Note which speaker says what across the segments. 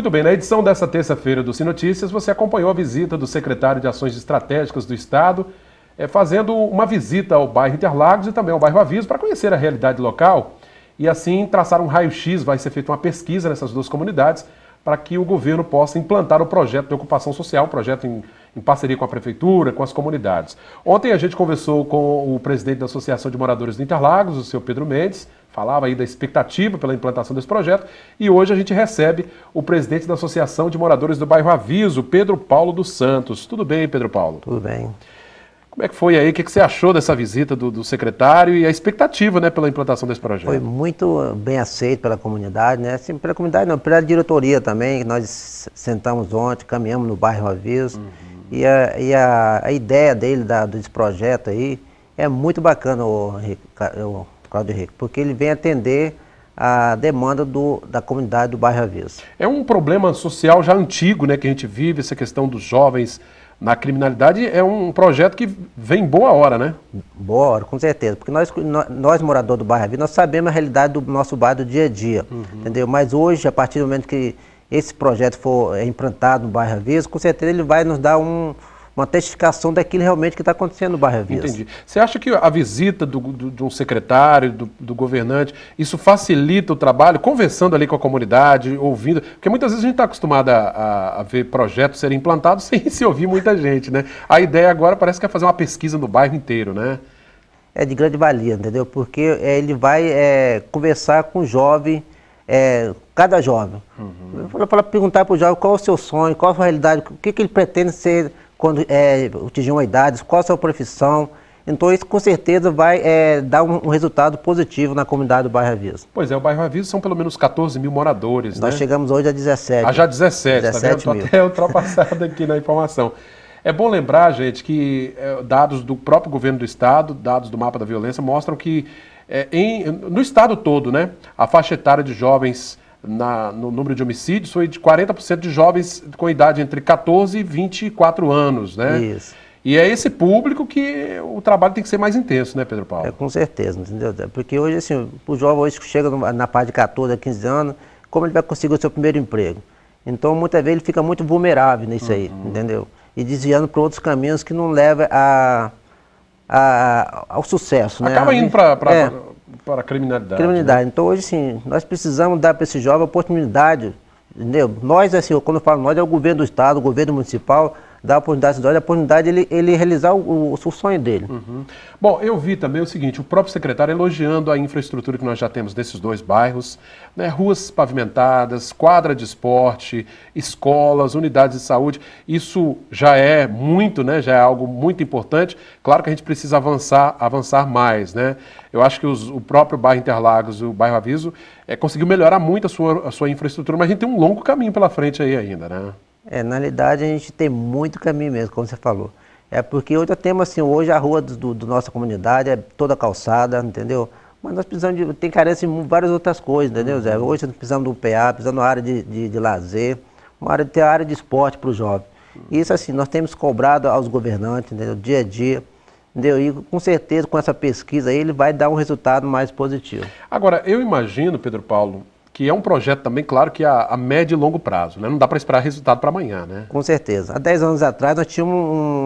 Speaker 1: Muito bem, na edição desta terça-feira do Sinotícias, você acompanhou a visita do secretário de Ações Estratégicas do Estado, é, fazendo uma visita ao bairro Interlagos e também ao bairro Aviso para conhecer a realidade local e assim traçar um raio-x. Vai ser feita uma pesquisa nessas duas comunidades para que o governo possa implantar o projeto de ocupação social, um projeto em, em parceria com a prefeitura, com as comunidades. Ontem a gente conversou com o presidente da Associação de Moradores do Interlagos, o seu Pedro Mendes falava aí da expectativa pela implantação desse projeto e hoje a gente recebe o presidente da Associação de Moradores do Bairro Aviso, Pedro Paulo dos Santos. Tudo bem, Pedro Paulo? Tudo bem. Como é que foi aí? O que, é que você achou dessa visita do, do, secretário e a expectativa né, pela implantação desse projeto?
Speaker 2: Foi muito bem aceito pela comunidade, né? Sim, pela comunidade não, pela diretoria também. Nós sentamos ontem, caminhamos no bairro Aviso. Uhum. E, a, e a, a, ideia dele, da, desse projeto aí, é muito bacana, o, o Cláudio Henrique, porque ele vem atender a demanda do, da comunidade do bairro Avisa. É um
Speaker 1: problema social já antigo né, que a gente vive, essa questão dos jovens na criminalidade é um projeto que vem boa
Speaker 2: hora, né? Boa hora, com certeza. Porque nós, nós moradores do bairro Avisa, nós sabemos a realidade do nosso bairro do dia a dia, uhum. entendeu? Mas hoje, a partir do momento que esse projeto for implantado no bairro Avisa, com certeza ele vai nos dar um, uma testificação daquilo realmente que está acontecendo no bairro Avias. Entendi.
Speaker 1: Você acha que a visita do, do, de um secretário, do, do, governante, isso facilita o trabalho, conversando ali com a comunidade, ouvindo? Porque muitas vezes a gente está acostumado a, a, a, ver projetos serem implantados sem se ouvir muita gente, né? A ideia agora parece que é fazer uma pesquisa no bairro
Speaker 2: inteiro, né? É de grande valia, entendeu? Porque é, ele vai é, conversar com o jovem, é, cada jovem. Uhum. Para perguntar para o jovem qual é o seu sonho, qual a realidade, o que, que ele pretende ser quando é, atingir uma idade, qual a sua profissão. Então isso com certeza vai é, dar um, um, resultado positivo na comunidade do bairro Aviso.
Speaker 1: Pois é, o bairro Aviso são pelo menos 14 mil moradores, Nós né?
Speaker 2: chegamos hoje a 17. Ah, já 17, 17 tá vendo? Estou até
Speaker 1: ultrapassado aqui na informação. É bom lembrar, gente, que é, dados do próprio governo do estado, dados do mapa da violência, mostram que é, em, no estado todo, né, a faixa etária de jovens na, no número de homicídios foi de 40% de jovens com idade entre 14 e 24 anos, né? Isso. E é esse público que
Speaker 2: o trabalho tem que ser mais intenso, né, Pedro Paulo? É, com certeza, entendeu? Porque hoje, assim, o jovem hoje chega na parte de 14 a 15 anos, como ele vai conseguir o seu primeiro emprego? Então, muitas vezes, ele fica muito vulnerável nisso aí, uhum. entendeu? E desviando para outros caminhos que não levam a, a, ao sucesso, Acaba né? Acaba indo para... É
Speaker 1: para a criminalidade. Criminalidade.
Speaker 2: Né? Então hoje sim, nós precisamos dar para esse jovem oportunidade. Entendeu? Nós, assim, quando eu falo nós, é o governo do estado, o governo municipal, dar a oportunidade ao cidadão, a oportunidade ele, ele realizar o, o, o sonho dele. Uhum.
Speaker 1: Bom, eu vi também o seguinte, o próprio secretário elogiando a infraestrutura que nós já temos desses dois bairros, né, ruas pavimentadas, quadra de esporte, escolas, unidades de saúde, isso já é muito, né, já é algo muito importante. Claro que a gente precisa avançar, avançar mais, né? Eu acho que os, o próprio bairro Interlagos, o bairro Aviso,
Speaker 2: é, conseguiu melhorar muito a sua, a sua infraestrutura, mas a gente tem um longo caminho pela frente aí ainda, né? É, na realidade a gente tem muito caminho mesmo, como você falou. É porque hoje temos assim, hoje a rua do, do, nossa comunidade é toda calçada, entendeu? Mas nós precisamos de. tem carência em várias outras coisas, entendeu, Zé? Uhum. Hoje nós precisamos do PA, precisamos de uma área de, de, de lazer, uma área, ter área de esporte para o jovem. Isso assim, nós temos cobrado aos governantes, entendeu? Dia a dia. Entendeu? E com certeza, com essa pesquisa aí, ele vai dar um resultado mais positivo.
Speaker 1: Agora, eu imagino, Pedro Paulo, que é um projeto também, claro, que é a, a médio e longo prazo, né? Não dá para esperar resultado para amanhã, né?
Speaker 2: Com certeza. Há 10 anos atrás nós tínhamos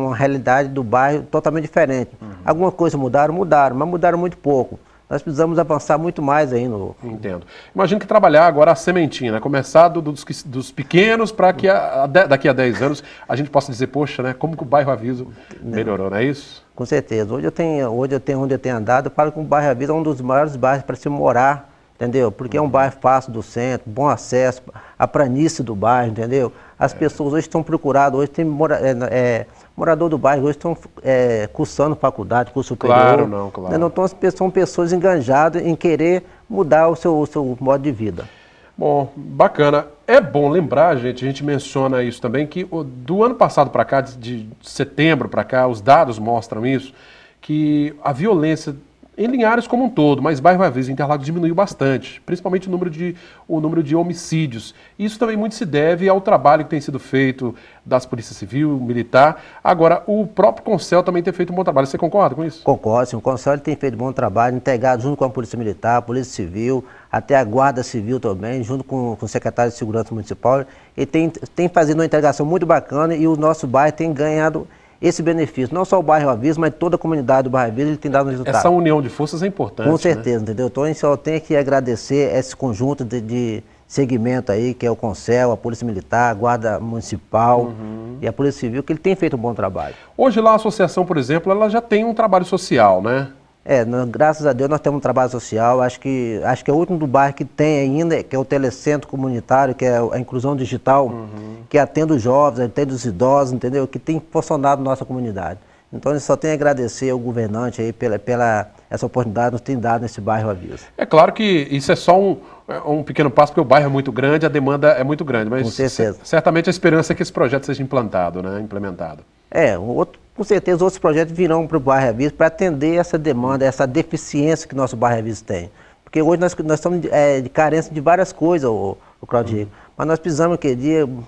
Speaker 2: uma realidade do bairro totalmente diferente. Uhum. Alguma coisa mudaram, mudaram, mas mudaram muito pouco. Nós precisamos avançar muito mais no
Speaker 1: Entendo. Imagino que trabalhar agora a sementinha, né? começar do, dos, dos, pequenos para que a, a de,
Speaker 2: daqui a 10 anos a gente possa dizer, poxa, né? como que o bairro Aviso melhorou, não é isso? Com certeza. Hoje eu tenho, hoje eu tenho onde eu tenho andado, eu falo que o bairro Aviso é um dos maiores bairros para se morar entendeu? Porque é um bairro fácil do centro, bom acesso, a planície do bairro, entendeu? As é. pessoas hoje estão procurando, hoje tem mora, é, é, morador do bairro, hoje estão é, cursando faculdade, curso superior. Claro, não, claro. Não, né? então são pessoas enganjadas em querer mudar o seu, o seu modo de vida. Bom,
Speaker 1: bacana. É bom lembrar, gente, a gente menciona isso também, que do ano passado para cá, de setembro para cá, os dados mostram isso, que a violência em Linhares como um todo, mas bairro a vez, Interlagos diminuiu bastante, principalmente o número, de, o número de homicídios. Isso também muito se deve ao trabalho que tem sido feito das polícias civil, militar. Agora, o próprio Concel também tem feito um bom trabalho. Você
Speaker 2: concorda com isso? Concordo, sim. O Concel tem feito um bom trabalho, integrado junto com a Polícia Militar, a Polícia Civil, até a Guarda Civil também, junto com, com o Secretário de Segurança Municipal. E tem, tem fazendo uma integração muito bacana e o nosso bairro tem ganhado esse benefício. Não só o bairro Avis, mas toda a comunidade do bairro Avis, ele tem dado um resultado. Essa união de forças é importante. Com né? certeza, né? entendeu? Então a gente só tem que agradecer esse conjunto de, de segmento aí, que é o Concel, a Polícia Militar, a Guarda Municipal uhum. e a Polícia Civil, que ele tem feito um bom trabalho. Hoje lá a associação, por exemplo, ela já tem um trabalho social, né? É, nós, graças a Deus nós temos um trabalho social, acho que, acho que é o último do bairro que tem ainda, que é o Telecentro Comunitário, que é a inclusão digital. Uhum que atende os jovens, atende os idosos, entendeu? Que tem funcionado nossa comunidade. Então, a gente só tem a agradecer ao governante aí pela, pela essa oportunidade que nos tem dado nesse bairro Aviso.
Speaker 1: É claro que isso é só um, é um pequeno passo, porque o bairro é muito grande, a demanda é muito grande, mas com certeza. certamente a esperança é
Speaker 2: que esse projeto seja implantado, né? implementado. É, outro, com certeza outros projetos virão para o bairro Aviso para atender essa demanda, essa deficiência que nosso bairro Aviso tem. Porque hoje nós, nós estamos é, de carência de várias coisas, o, o Claudio. Uhum. Mas nós precisamos que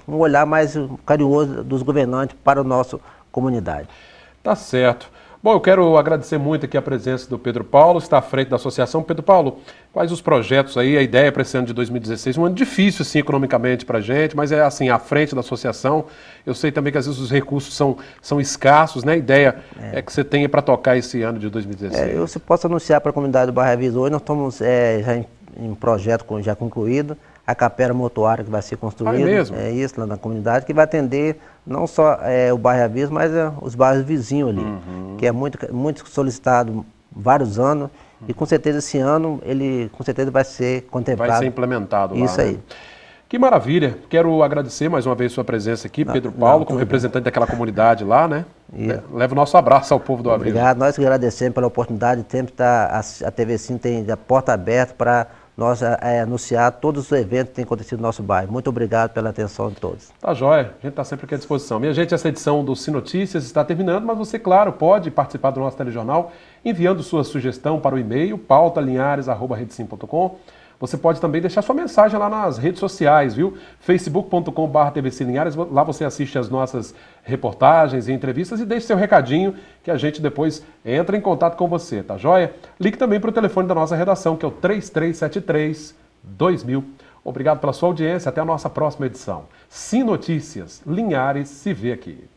Speaker 2: um olhar mais carinhoso dos governantes para a nossa comunidade.
Speaker 1: Tá certo. Bom, eu quero agradecer muito aqui a presença do Pedro Paulo, está à frente da associação. Pedro Paulo, quais os projetos aí, a ideia para esse ano de 2016? Um ano difícil, sim economicamente para a gente, mas é assim, à frente da associação. Eu sei também que às vezes os recursos são, são escassos, né? A ideia é, é que você tenha para tocar esse ano de 2016. É, eu se
Speaker 2: posso anunciar para a comunidade do Barra Visa hoje, nós estamos é, já em, em projeto com, já concluído a capela motuária que vai ser construída. Ah, é, é, isso, lá na comunidade, que vai atender não só é, o bairro Aviso, mas é, os bairros vizinhos ali, uhum. que é muito, muito solicitado vários anos. Uhum. E com certeza esse ano ele com certeza vai ser contemplado. Vai ser
Speaker 1: implementado lá, Isso aí. Né? Que maravilha. Quero agradecer mais uma vez sua presença aqui, não, Pedro Paulo, não, como representante daquela comunidade lá, né? É, leva o nosso abraço ao povo do Abril. Obrigado.
Speaker 2: Nós agradecemos pela oportunidade. tempo tá, a, a TV Sim tem a porta aberta para nós é, é, anunciar todos os eventos que têm acontecido no nosso bairro. Muito obrigado pela atenção de todos.
Speaker 1: Tá jóia, a gente está sempre aqui à disposição. Minha gente, essa edição do Sinotícias está terminando, mas você, claro, pode participar do nosso telejornal enviando sua sugestão para o e-mail pautalinhares.com.br você pode também deixar sua mensagem lá nas redes sociais, viu? facebook.com.br Linhares, lá você assiste as nossas reportagens e entrevistas e deixe seu recadinho que a gente depois entra em contato com você, tá joia? Ligue também para o telefone da nossa redação, que é o 3373 2000. Obrigado pela sua audiência, até a nossa próxima edição. Sim Notícias, Linhares se vê aqui.